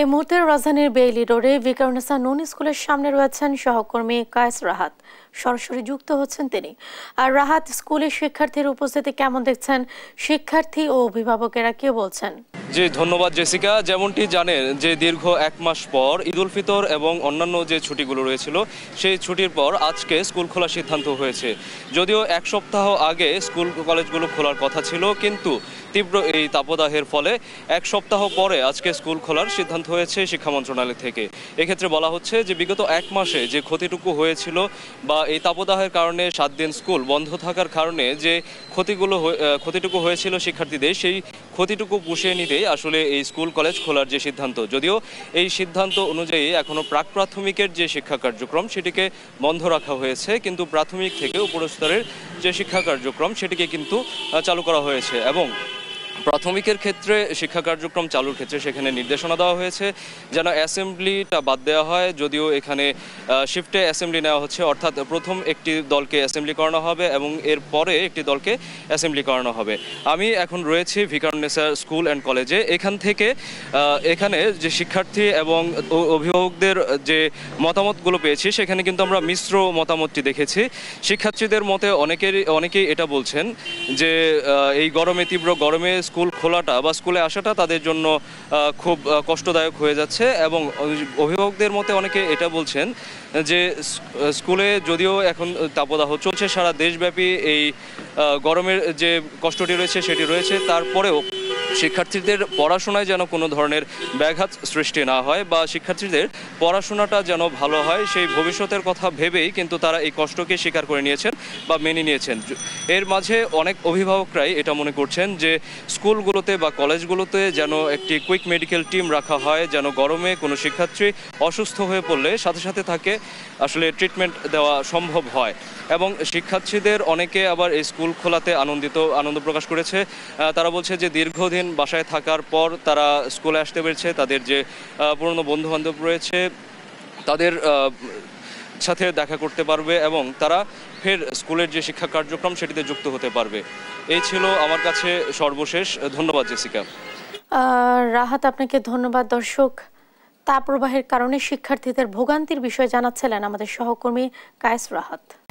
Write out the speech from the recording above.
এই মুহূর্তে রাজধানীর বেইলি রোডে ভিকারুনেসা নুন স্কুলের সামনে রয়েছেন সহকর্মী কায়েস রাহাত সরাসরি যুক্ত হচ্ছেন তিনি আর রাহাত স্কুলে শিক্ষার্থীর উপস্থিতি কেমন দেখছেন শিক্ষার্থী ও অভিভাবকেরা কে বলছেন জি ধন্যবাদ জেসিকা যেমনটি জানেন যে দীর্ঘ এক মাস পর ঈদুল ফিতর এবং অন্যান্য যে ছুটিগুলো রয়েছিল সেই ছুটির পর আজকে স্কুল খোলার সিদ্ধান্ত হয়েছে যদিও এক সপ্তাহ আগে স্কুল কলেজগুলো খোলার কথা ছিল কিন্তু তীব্র এই তাপদাহের ফলে এক সপ্তাহ পরে আজকে স্কুল খোলার সিদ্ধান্ত হয়েছে শিক্ষা মন্ত্রণালয় থেকে এক্ষেত্রে বলা হচ্ছে যে বিগত এক মাসে যে ক্ষতিটুকু হয়েছিল বা এই তাপদাহের কারণে সাত দিন স্কুল বন্ধ থাকার কারণে যে ক্ষতিগুলো ক্ষতিটুকু হয়েছিল শিক্ষার্থীদের সেই ক্ষতিটুকু পুষিয়ে নিতেই আসলে এই স্কুল কলেজ খোলার যে সিদ্ধান্ত যদিও এই সিদ্ধান্ত অনুযায়ী এখনও প্রাক প্রাথমিকের যে শিক্ষা কার্যক্রম সেটিকে বন্ধ রাখা হয়েছে কিন্তু প্রাথমিক থেকে উপরস্তরের যে শিক্ষা কার্যক্রম সেটিকে কিন্তু চালু করা হয়েছে এবং প্রাথমিকের ক্ষেত্রে শিক্ষা কার্যক্রম চালুর ক্ষেত্রে সেখানে নির্দেশনা দেওয়া হয়েছে যেন অ্যাসেম্বলিটা বাদ দেওয়া হয় যদিও এখানে শিফটে অ্যাসেম্বলি নেওয়া হচ্ছে অর্থাৎ প্রথম একটি দলকে অ্যাসেম্বলি করানো হবে এবং এর পরে একটি দলকে অ্যাসেম্বলি করানো হবে আমি এখন রয়েছি ভিকারুন্নেসা স্কুল অ্যান্ড কলেজে এখান থেকে এখানে যে শিক্ষার্থী এবং অভিভাবকদের যে মতামতগুলো পেয়েছি সেখানে কিন্তু আমরা মিশ্র মতামতটি দেখেছি শিক্ষার্থীদের মতে অনেকেরই অনেকেই এটা বলছেন যে এই গরমে তীব্র গরমে স্কুল খোলাটা বা স্কুলে আসাটা তাদের জন্য খুব কষ্টদায়ক হয়ে যাচ্ছে এবং অভিভাবকদের মতে অনেকে এটা বলছেন যে স্কুলে যদিও এখন তাপদাহ চলছে সারা দেশব্যাপী এই গরমের যে কষ্টটি রয়েছে সেটি রয়েছে তারপরেও শিক্ষার্থীদের পড়াশোনায় যেন কোনো ধরনের ব্যাঘাত সৃষ্টি না হয় বা শিক্ষার্থীদের পড়াশোনাটা যেন ভালো হয় সেই ভবিষ্যতের কথা ভেবেই কিন্তু তারা এই কষ্টকে স্বীকার করে নিয়েছেন বা মেনে নিয়েছেন এর মাঝে অনেক অভিভাবকরাই এটা মনে করছেন যে স্কুলগুলোতে বা কলেজগুলোতে যেন একটি কুইক মেডিকেল টিম রাখা হয় যেন গরমে কোনো শিক্ষার্থী অসুস্থ হয়ে পড়লে সাথে সাথে তাকে আসলে ট্রিটমেন্ট দেওয়া সম্ভব হয় এবং শিক্ষার্থীদের অনেকে আবার এই স্কুল খোলাতে আনন্দিত আনন্দ প্রকাশ করেছে তারা বলছে যে দীর্ঘদিন পেরেছেন বাসায় থাকার পর তারা স্কুলে আসতে পেরেছে তাদের যে পুরনো বন্ধুবান্ধব রয়েছে তাদের সাথে দেখা করতে পারবে এবং তারা ফের স্কুলের যে শিক্ষা কার্যক্রম সেটিতে যুক্ত হতে পারবে এই ছিল আমার কাছে সর্বশেষ ধন্যবাদ জেসিকা রাহাত আপনাকে ধন্যবাদ দর্শক তাপ প্রবাহের কারণে শিক্ষার্থীদের ভোগান্তির বিষয়ে জানাচ্ছিলেন আমাদের সহকর্মী কায়েস রাহাত